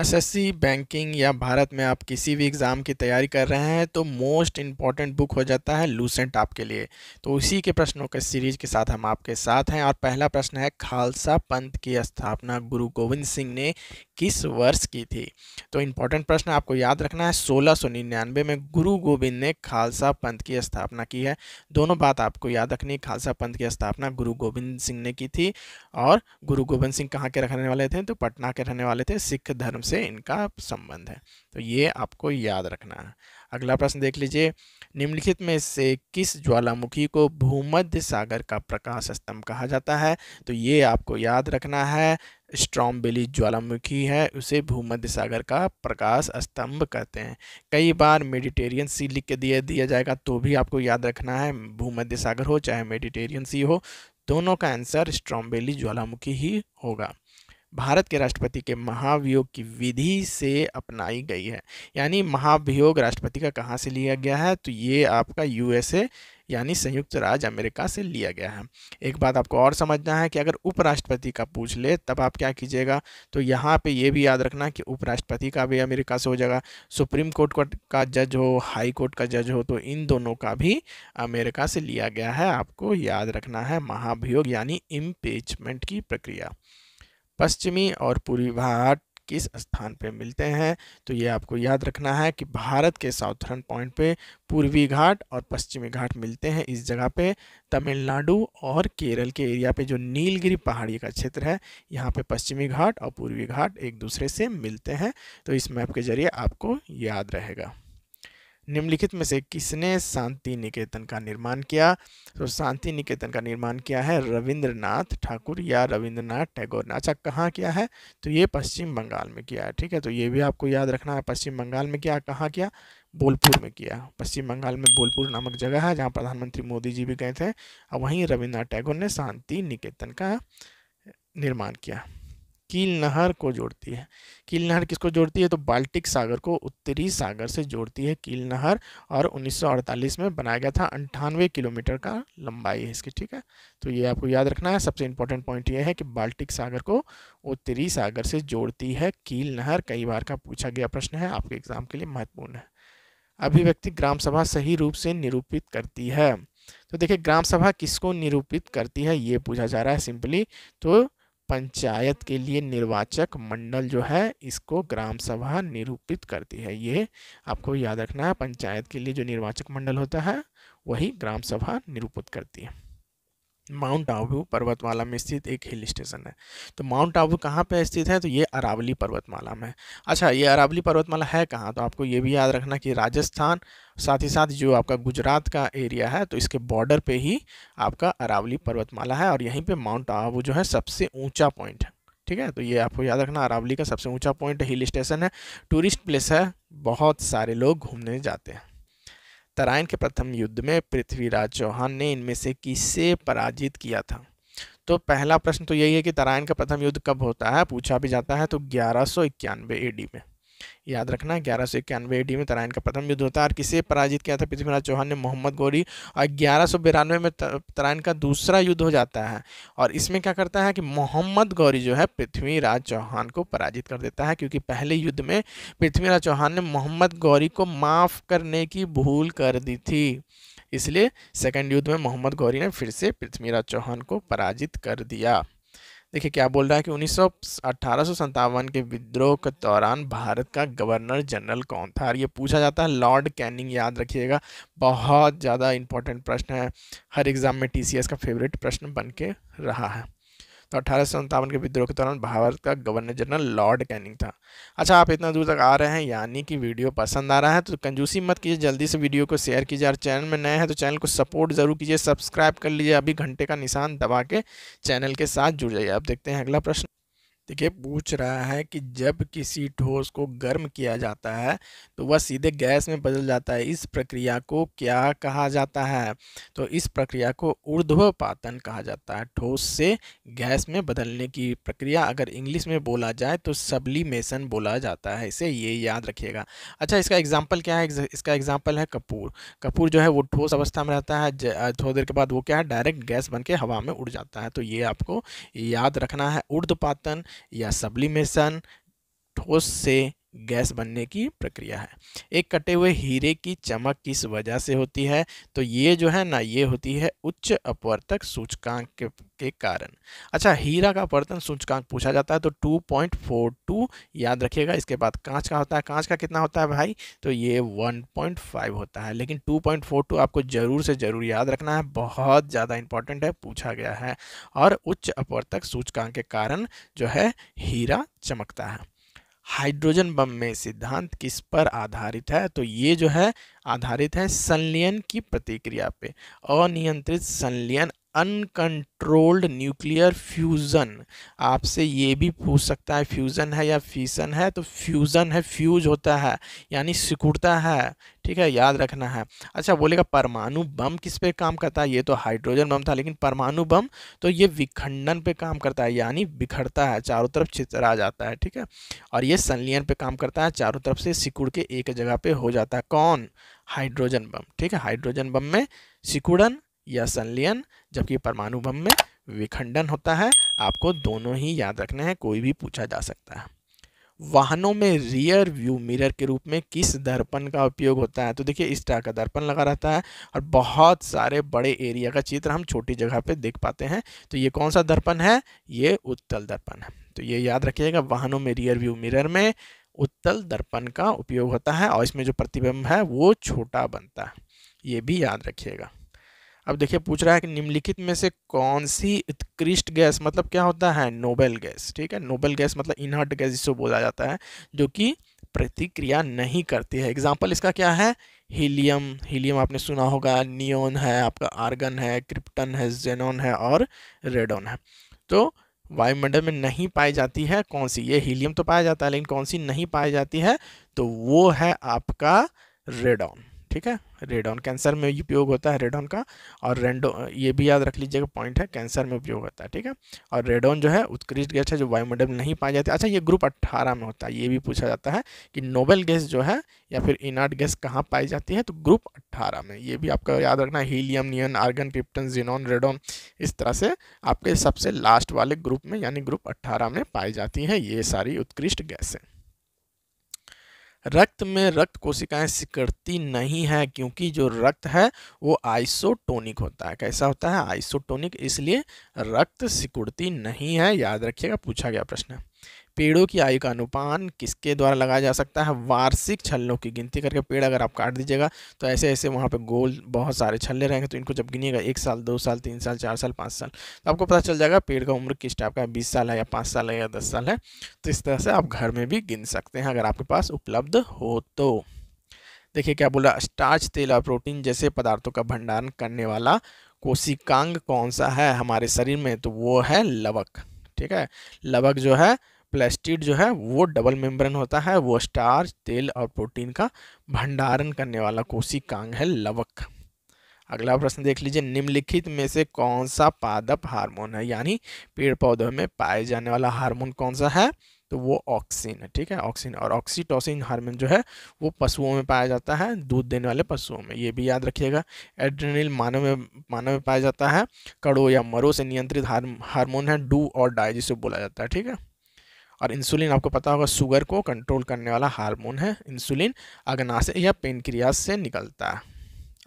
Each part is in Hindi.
एसएससी बैंकिंग या भारत में आप किसी भी एग्ज़ाम की तैयारी कर रहे हैं तो मोस्ट इम्पॉर्टेंट बुक हो जाता है लूसेंट आपके लिए तो उसी के प्रश्नों के सीरीज़ के साथ हम आपके साथ हैं और पहला प्रश्न है खालसा पंथ की स्थापना गुरु गोविंद सिंह ने किस वर्ष की थी तो इम्पोर्टेंट प्रश्न आपको याद रखना है सोलह सौ निन्यानवे में गुरु गोविंद ने खालसा पंथ की स्थापना की है दोनों बात आपको याद रखनी खालसा पंथ की स्थापना गुरु गोविंद सिंह ने की थी और गुरु गोविंद सिंह कहाँ के रहने वाले थे तो पटना के रहने वाले थे सिख धर्म से इनका संबंध है तो ये आपको याद रखना है अगला प्रश्न देख लीजिए निम्नलिखित में से किस ज्वालामुखी को भूमध्य सागर का प्रकाश स्तंभ कहा जाता है तो ये आपको याद रखना है स्ट्रॉम्बेली ज्वालामुखी है उसे भूमध्य सागर का प्रकाश स्तंभ कहते हैं कई बार मेडिटेरियन सी लिख के दिए दिया जाएगा तो भी आपको याद रखना है भूमध्य सागर हो चाहे मेडिटेरियन सी हो दोनों का आंसर स्ट्रॉम्बेली ज्वालामुखी ही होगा भारत के राष्ट्रपति के महाभियोग की विधि से अपनाई गई है यानी महाभियोग राष्ट्रपति का कहाँ से लिया गया है तो ये आपका यूएसए यानी संयुक्त राज्य अमेरिका से लिया गया है एक बात आपको और समझना है कि अगर उपराष्ट्रपति का पूछ ले तब आप क्या कीजिएगा तो यहाँ पे ये भी याद रखना कि उपराष्ट्रपति का भी अमेरिका से हो जाएगा सुप्रीम कोर्ट का जज हो हाई कोर्ट का जज हो तो इन दोनों का भी अमेरिका से लिया गया है आपको याद रखना है महाभियोग यानी इम्पेचमेंट की प्रक्रिया पश्चिमी और पूर्वी घाट किस स्थान पे मिलते हैं तो ये आपको याद रखना है कि भारत के साउथर्न पॉइंट पे पूर्वी घाट और पश्चिमी घाट मिलते हैं इस जगह पे तमिलनाडु और केरल के एरिया पे जो नीलगिरी पहाड़ी का क्षेत्र है यहाँ पे पश्चिमी घाट और पूर्वी घाट एक दूसरे से मिलते हैं तो इस मैप के जरिए आपको याद रहेगा निम्नलिखित में से किसने शांति निकेतन का निर्माण किया तो शांति निकेतन का निर्माण किया है रविंद्रनाथ ठाकुर या रविंद्रनाथ टैगोर ने अच्छा कहाँ किया है तो ये पश्चिम बंगाल में किया है ठीक है तो ये भी आपको याद रखना है पश्चिम बंगाल में किया कहाँ किया बोलपुर में किया पश्चिम बंगाल में बोलपुर नामक जगह है जहाँ प्रधानमंत्री मोदी जी भी गए थे और वहीं रविन्द्रनाथ टैगोर ने शांति निकेतन का निर्माण किया कील नहर को जोड़ती है कील नहर किसको जोड़ती है तो बाल्टिक सागर को उत्तरी सागर से जोड़ती है कील नहर और 1948 में बनाया गया था अंठानवे किलोमीटर का लंबाई है इसकी ठीक है तो ये आपको याद रखना है सबसे इंपॉर्टेंट पॉइंट ये है कि बाल्टिक सागर को उत्तरी सागर से जोड़ती है कील नहर कई बार का पूछा गया प्रश्न है आपके एग्जाम के लिए महत्वपूर्ण है अभिव्यक्ति ग्राम सभा सही रूप से निरूपित करती है तो देखिए ग्राम सभा किसको निरूपित करती है ये पूछा जा रहा है सिंपली तो पंचायत के लिए निर्वाचक मंडल जो है इसको ग्राम सभा निरूपित करती है ये आपको याद रखना है पंचायत के लिए जो निर्वाचक मंडल होता है वही ग्राम सभा निरूपित करती है माउंट आबू पर्वतमाला में स्थित एक हिल स्टेशन है तो माउंट आबू कहाँ पे स्थित है तो ये अरावली पर्वतमाला में अच्छा ये अरावली पर्वतमाला है कहाँ तो आपको ये भी याद रखना कि राजस्थान साथ ही साथ जो आपका गुजरात का एरिया है तो इसके बॉर्डर पे ही आपका अरावली पर्वतमाला है और यहीं पर माउंट आबू जो है सबसे ऊँचा पॉइंट है ठीक है तो ये आपको याद रखना अरावली का सबसे ऊँचा पॉइंट हिल स्टेशन है टूरिस्ट प्लेस है बहुत सारे लोग घूमने जाते हैं तराइन के प्रथम युद्ध में पृथ्वीराज चौहान ने इनमें से किसे पराजित किया था तो पहला प्रश्न तो यही है कि तराइन का प्रथम युद्ध कब होता है पूछा भी जाता है तो ग्यारह सौ इक्यानवे एडी में याद रखना ग्यारह सौ इक्यानवे डी में तराइन का प्रथम युद्ध होता है और किसे पराजित किया था पृथ्वीराज चौहान ने मोहम्मद गौरी और ग्यारह सौ बिरानवे में तराइन का दूसरा युद्ध हो जाता है और इसमें क्या करता है कि मोहम्मद गौरी जो है पृथ्वीराज चौहान को पराजित कर देता है क्योंकि पहले युद्ध में पृथ्वीराज चौहान ने मोहम्मद गौरी को माफ़ करने की भूल कर दी थी इसलिए सेकेंड युद्ध में मोहम्मद गौरी ने फिर से पृथ्वीराज चौहान को पराजित कर दिया देखिए क्या बोल रहा है कि उन्नीस सौ के विद्रोह के दौरान भारत का गवर्नर जनरल कौन था और ये पूछा जाता है लॉर्ड कैनिंग याद रखिएगा बहुत ज़्यादा इंपॉर्टेंट प्रश्न है हर एग्ज़ाम में टी का फेवरेट प्रश्न बन के रहा है तो अठारह के विद्रोह के दौरान भारत का गवर्नर जनरल लॉर्ड कैनिंग था अच्छा आप इतना दूर तक आ रहे हैं यानी कि वीडियो पसंद आ रहा है तो कंजूसी मत कीजिए जल्दी से वीडियो को शेयर कीजिए और चैनल में नए हैं तो चैनल को सपोर्ट ज़रूर कीजिए सब्सक्राइब कर लीजिए अभी घंटे का निशान दबा के चैनल के साथ जुड़ जाइए आप देखते हैं अगला प्रश्न देखिए पूछ रहा है कि जब किसी ठोस को गर्म किया जाता है तो वह सीधे गैस में बदल जाता है इस प्रक्रिया को क्या कहा जाता है तो इस प्रक्रिया को ऊर्ध्वपातन कहा जाता है ठोस से गैस में बदलने की प्रक्रिया अगर इंग्लिश में बोला जाए तो सबलीमेशन बोला जाता है इसे ये याद रखिएगा अच्छा इसका एग्जाम्पल क्या है इसका एग्जाम्पल है कपूर कपूर जो है वो ठोस अवस्था में रहता है थोड़ी देर के बाद वो क्या है डायरेक्ट गैस बन के हवा में उड़ जाता है तो ये आपको याद रखना है ऊर्ध्वपातन या सब्लिमेशन ठोस से गैस बनने की प्रक्रिया है एक कटे हुए हीरे की चमक किस वजह से होती है तो ये जो है ना ये होती है उच्च अपवर्तक सूचकांक के, के कारण अच्छा हीरा का अपवर्तन सूचकांक पूछा जाता है तो 2.42 याद रखिएगा इसके बाद कांच का होता है कांच का कितना होता है भाई तो ये 1.5 होता है लेकिन 2.42 आपको ज़रूर से ज़रूर याद रखना है बहुत ज़्यादा इंपॉर्टेंट है पूछा गया है और उच्च अपवर्तक सूचकांक के कारण जो है हीरा चमकता है हाइड्रोजन बम में सिद्धांत किस पर आधारित है तो ये जो है आधारित है संलयन की प्रतिक्रिया पे अनियंत्रित संलयन अनकंट्रोल्ड न्यूक्लियर फ्यूज़न आपसे ये भी पूछ सकता है फ्यूज़न है या फीसन है तो फ्यूज़न है फ्यूज होता है यानी सिकुड़ता है ठीक है याद रखना है अच्छा बोलेगा परमाणु बम किस पे काम करता है ये तो हाइड्रोजन बम था लेकिन परमाणु बम तो ये विखंडन पे काम करता है यानी बिखरता है चारों तरफ छितरा जाता है ठीक है और ये संलियन पे काम करता है चारों तरफ से सिकुड़ के एक जगह पे हो जाता है कौन हाइड्रोजन बम ठीक है हाइड्रोजन बम में सिकुड़न या संलयन जबकि परमाणु बम में विखंडन होता है आपको दोनों ही याद रखने हैं कोई भी पूछा जा सकता है वाहनों में रियर व्यू मिरर के रूप में किस दर्पण का उपयोग होता है तो देखिए इस तरह का दर्पण लगा रहता है और बहुत सारे बड़े एरिया का चित्र हम छोटी जगह पे देख पाते हैं तो ये कौन सा दर्पण है ये उत्तल दर्पण है तो ये याद रखिएगा वाहनों में रियर व्यू मिरर में उत्तल दर्पण का उपयोग होता है और इसमें जो प्रतिबिंब है वो छोटा बनता है ये भी याद रखिएगा अब देखिए पूछ रहा है कि निम्नलिखित में से कौन सी उत्कृष्ट गैस मतलब क्या होता है नोबेल गैस ठीक है नोबेल गैस मतलब इनहर्ट गैस जिसको बोला जाता है जो कि प्रतिक्रिया नहीं करती है एग्जाम्पल इसका क्या है हीलियम हीलियम आपने सुना होगा नियोन है आपका आर्गन है क्रिप्टन है जेनोन है और रेडोन है तो वायुमंडल में नहीं पाई जाती है कौन सी ये हीलियम तो पाया जाता है लेकिन कौन सी नहीं पाई जाती है तो वो है आपका रेडॉन ठीक है रेडॉन कैंसर में उपयोग होता है रेडॉन का और रेंडो ये भी याद रख लीजिएगा पॉइंट है कैंसर में उपयोग होता है ठीक है और रेडॉन जो है उत्कृष्ट गैस है जो वायुमंडल में नहीं पाए जाते अच्छा ये ग्रुप अट्ठारह में होता है ये भी पूछा जाता है कि नोबेल गैस जो है या फिर इनार्ट गैस कहाँ पाई जाती है तो ग्रुप अट्ठारह में ये भी आपका याद रखना helium neon argon krypton xenon radon इस तरह से आपके सबसे लास्ट वाले ग्रुप में यानी ग्रुप अट्ठारह में पाई जाती हैं ये सारी उत्कृष्ट गैसें रक्त में रक्त कोशिकाएं सिकड़ती नहीं है क्योंकि जो रक्त है वो आइसोटोनिक होता है कैसा होता है आइसोटोनिक इसलिए रक्त सिकुड़ती नहीं है याद रखिएगा पूछा गया प्रश्न पेड़ों की आयु का अनुपान किसके द्वारा लगाया जा सकता है वार्षिक छल्लों की गिनती करके पेड़ अगर आप काट दीजिएगा तो ऐसे ऐसे वहाँ पे गोल बहुत सारे छल्ले रहेंगे तो इनको जब गिनिएगा एक साल दो साल तीन साल चार साल पाँच साल तो आपको पता चल जाएगा पेड़ का उम्र किस टाइप का है बीस साल है या पाँच साल है या दस साल है तो इस तरह से आप घर में भी गिन सकते हैं अगर आपके पास उपलब्ध हो तो देखिए क्या बोला स्टार्च तेल और प्रोटीन जैसे पदार्थों का भंडारण करने वाला कोशिकांग कौन सा है हमारे शरीर में तो वो है लवक ठीक है लवक जो है प्लेस्टिड जो है वो डबल मेम्ब्रेन होता है वो स्टार्च तेल और प्रोटीन का भंडारण करने वाला कोशिकांग है लवक अगला प्रश्न देख लीजिए निम्नलिखित में से कौन सा पादप हार्मोन है यानी पेड़ पौधों में पाए जाने वाला हार्मोन कौन सा है तो वो ऑक्सीन है ठीक है ऑक्सीन और ऑक्सीटोसिन हार्मोन जो है वो पशुओं में पाया जाता है दूध देने वाले पशुओं में ये भी याद रखिएगा एड्रेनिल मानव में मानव में पाया जाता है कड़ो या मरो से नियंत्रित हार्मोन है डू और जिसे बोला जाता है ठीक है और इंसुलिन आपको पता होगा शुगर को कंट्रोल करने वाला हार्मोन है इंसुलिन अग्नाशय या पेनक्रियाज से निकलता है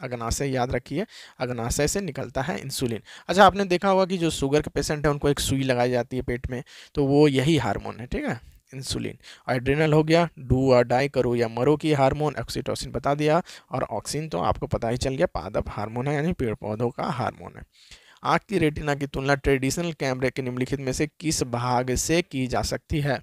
अग्नाशय याद रखिए अग्नाशय से निकलता है इंसुलिन अच्छा आपने देखा होगा कि जो शुगर के पेशेंट है उनको एक सुई लगाई जाती है पेट में तो वो यही हार्मोन है ठीक है इंसुलिन और एड्रिनल हो गया डू और डाई करो या मरो की हार्मोन ऑक्सीटोसिन बता दिया और ऑक्सीन तो आपको पता ही चल गया पादप हार्मोन है यानी पेड़ पौधों का हार्मोन है आँख की रेटिना की तुलना ट्रेडिशनल कैमरे के निम्नलिखित में से किस भाग से की जा सकती है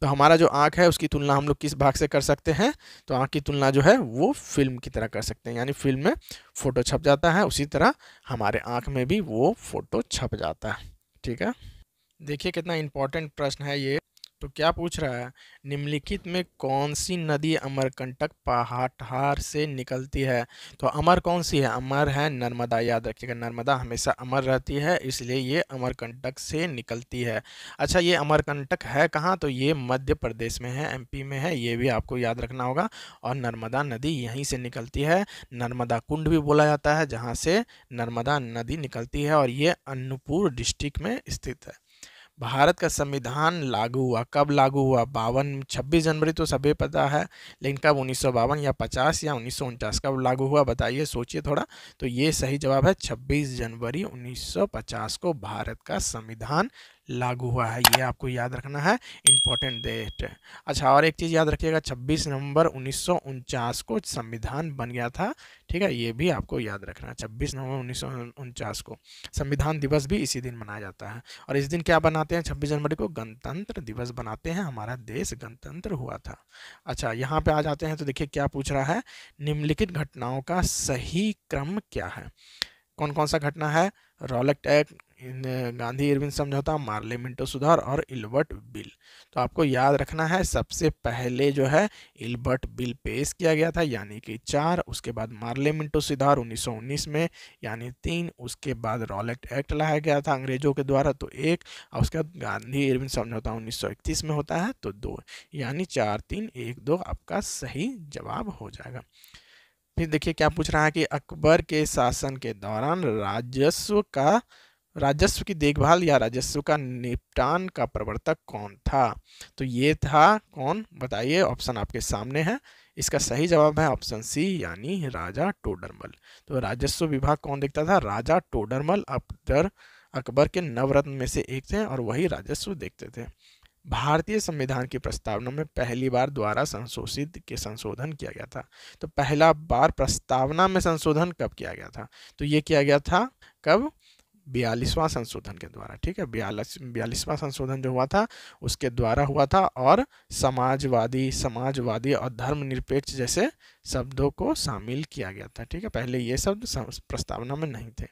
तो हमारा जो आँख है उसकी तुलना हम लोग किस भाग से कर सकते हैं तो आँख की तुलना जो है वो फिल्म की तरह कर सकते हैं यानी फिल्म में फ़ोटो छप जाता है उसी तरह हमारे आँख में भी वो फ़ोटो छप जाता है ठीक है देखिए कितना इंपॉर्टेंट प्रश्न है ये तो क्या पूछ रहा है निम्नलिखित में कौन सी नदी अमरकंटक पहाटहार से निकलती है तो अमर कौन सी है अमर है नर्मदा याद रखिएगा नर्मदा हमेशा अमर रहती है इसलिए ये अमरकंटक से निकलती है अच्छा ये अमरकंटक है कहाँ तो ये मध्य प्रदेश में है एमपी में है ये भी आपको याद रखना होगा और नर्मदा नदी यहीं से निकलती है नर्मदा कुंड भी बोला जाता है जहाँ से नर्मदा नदी निकलती है और ये अन्नपूर डिस्ट्रिक्ट में स्थित है भारत का संविधान लागू हुआ कब लागू हुआ बावन छब्बीस जनवरी तो सभी पता है लेकिन कब उन्नीस सौ बावन या पचास या उन्नीस सौ उनचास कब लागू हुआ बताइए सोचिए थोड़ा तो ये सही जवाब है छब्बीस जनवरी उन्नीस सौ पचास को भारत का संविधान लागू हुआ है ये आपको याद रखना है इम्पोर्टेंट डेट अच्छा और एक चीज़ याद रखिएगा 26 नवंबर उन्नीस को संविधान बन गया था ठीक है ये भी आपको याद रखना है छब्बीस नवंबर उन्नीस को संविधान दिवस भी इसी दिन मनाया जाता है और इस दिन क्या बनाते हैं छब्बीस जनवरी को गणतंत्र दिवस बनाते हैं हमारा देश गणतंत्र हुआ था अच्छा यहाँ पर आ जाते हैं तो देखिए क्या पूछ रहा है निम्नलिखित घटनाओं का सही क्रम क्या है कौन कौन सा घटना है रॉलेक्ट एक्ट गांधी इरविन समझौता मार्ले मिंटो सुधार और इल्बर्ट बिल तो आपको याद रखना है सबसे पहले जो है इल्बर्ट बिल पेश किया गया था यानी कि चार उसके बाद मार्ले मिंटो सुधार 1919 में यानी तीन उसके बाद रॉलेट एक्ट लाया गया था अंग्रेजों के द्वारा तो एक और उसके बाद गांधी इरविन समझौता उन्नीस में होता है तो दो यानी चार तीन एक दो आपका सही जवाब हो जाएगा फिर देखिए क्या पूछ रहा है कि अकबर के शासन के दौरान राजस्व का राजस्व की देखभाल या राजस्व का निपटान का प्रवर्तक कौन था तो ये था कौन बताइए ऑप्शन आपके सामने है इसका सही जवाब है ऑप्शन सी यानी राजा टोडरमल तो राजस्व विभाग कौन देखता था राजा टोडरमल अकबर अकबर के नवरत्न में से एक थे और वही राजस्व देखते थे भारतीय संविधान की प्रस्तावना में पहली बार द्वारा संशोधित के संशोधन किया गया था तो पहला बार प्रस्तावना में संशोधन कब किया गया था तो ये किया गया था कब बयालीसवां संशोधन के द्वारा ठीक है बयालीस बयालीसवां संशोधन जो हुआ था उसके द्वारा हुआ था और समाजवादी समाजवादी और धर्मनिरपेक्ष जैसे शब्दों को शामिल किया गया था ठीक है पहले ये शब्द प्रस्तावना में नहीं थे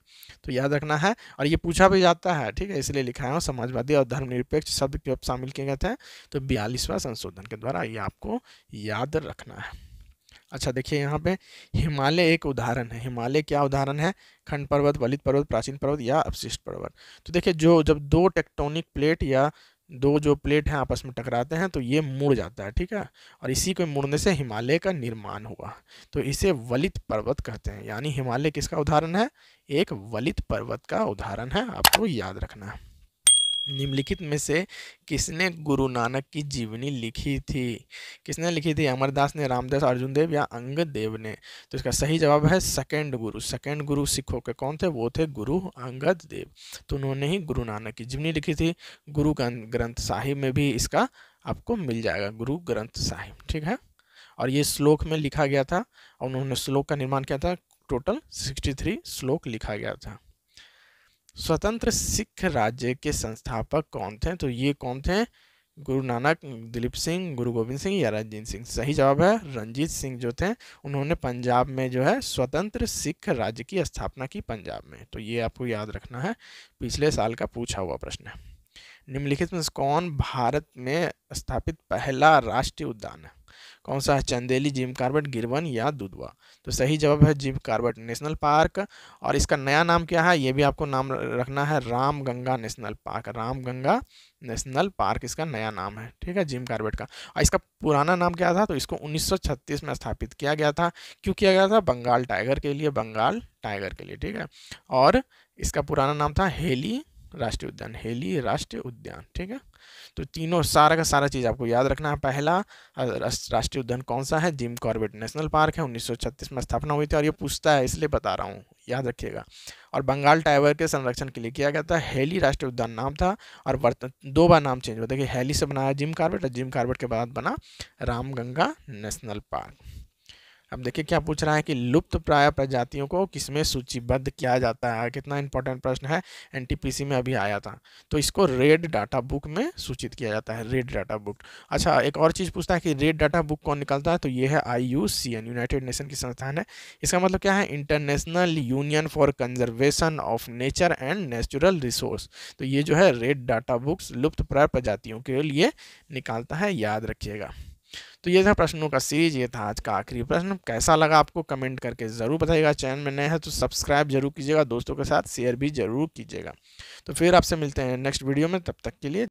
तो याद रखना है और ये पूछा भी जाता है ठीक है इसलिए लिखा है समाजवादी और धर्मनिरपेक्ष शब्द क्यों शामिल किए गए थे तो बयालीसवां संशोधन के द्वारा ये आपको याद रखना है अच्छा देखिए यहाँ पे हिमालय एक उदाहरण है हिमालय क्या उदाहरण है खंड पर्वत वलित पर्वत प्राचीन पर्वत या अपशिष्ट पर्वत तो देखिए जो जब दो टेक्टोनिक प्लेट या दो जो प्लेट हैं आपस में टकराते हैं तो ये मुड़ जाता है ठीक है और इसी को मुड़ने से हिमालय का निर्माण हुआ तो इसे वलित पर्वत कहते हैं यानी हिमालय किसका उदाहरण है एक वलित पर्वत का उदाहरण है आपको याद रखना है निम्नलिखित में से किसने गुरु नानक की जीवनी लिखी थी किसने लिखी थी अमरदास ने रामदास अर्जुन देव या अंग देव ने तो इसका सही जवाब है सेकेंड गुरु सेकेंड गुरु सिखों के कौन थे वो थे गुरु अंगद देव तो उन्होंने ही गुरु नानक की जीवनी लिखी थी गुरु ग्रंथ साहिब में भी इसका आपको मिल जाएगा गुरु ग्रंथ साहिब ठीक है और ये श्लोक में लिखा गया था और उन्होंने श्लोक का निर्माण किया था टोटल सिक्सटी श्लोक लिखा गया था स्वतंत्र सिख राज्य के संस्थापक कौन थे तो ये कौन थे गुरु नानक दिलीप सिंह गुरु गोविंद सिंह या रंजीत सिंह सही जवाब है रंजीत सिंह जो थे उन्होंने पंजाब में जो है स्वतंत्र सिख राज्य की स्थापना की पंजाब में तो ये आपको याद रखना है पिछले साल का पूछा हुआ प्रश्न है निम्नलिखित में कौन भारत में स्थापित पहला राष्ट्रीय उद्यान है कौन सा है चंदेली जिम कार्बेट गिरवन या दुधवा तो सही जवाब है जिम कार्बेट नेशनल पार्क और इसका नया नाम क्या है ये भी आपको नाम रखना है Ram Ganga national park Ram Ganga national park इसका नया नाम है ठीक है जिम कार्बेट का और इसका पुराना नाम क्या था तो इसको 1936 में स्थापित किया गया था क्यों किया गया था बंगाल टाइगर के लिए बंगाल टाइगर के लिए ठीक है और इसका पुराना नाम था हेली राष्ट्रीय उद्यान हेली राष्ट्रीय उद्यान ठीक है तो तीनों सारा का सारा चीज़ आपको याद रखना है पहला राष्ट्रीय उद्यान कौन सा है जिम कॉर्बेट नेशनल पार्क है 1936 में स्थापना हुई थी और ये पूछता है इसलिए बता रहा हूँ याद रखिएगा और बंगाल टाइगर के संरक्षण के लिए किया गया था हेली राष्ट्रीय उद्यान नाम था और वर्तन दो बार नाम चेंज हुआ कि हेली से बनाया जिम कार्बेट और जिम कार्बेट के बाद बना रामगंगा नेशनल पार्क अब देखिए क्या पूछ रहा है कि लुप्त प्राय प्रजातियों को किसमें सूचीबद्ध किया जाता है कितना इंपॉर्टेंट प्रश्न है एनटीपीसी में अभी आया था तो इसको रेड डाटा बुक में सूचित किया जाता है रेड डाटा बुक अच्छा एक और चीज़ पूछता है कि रेड डाटा बुक कौन निकालता है तो ये है आई यूनाइटेड नेशन की संस्थान है इसका मतलब क्या है international union for conservation of nature and natural resource तो ये जो है रेड डाटा बुक्स लुप्त प्राय प्रजातियों के लिए निकालता है याद रखिएगा तो ये था प्रश्नों का सीरीज ये था आज का आखिरी प्रश्न कैसा लगा आपको कमेंट करके ज़रूर बताइएगा चैनल में नए हैं तो सब्सक्राइब जरूर कीजिएगा दोस्तों के साथ शेयर भी जरूर कीजिएगा तो फिर आपसे मिलते हैं नेक्स्ट वीडियो में तब तक के लिए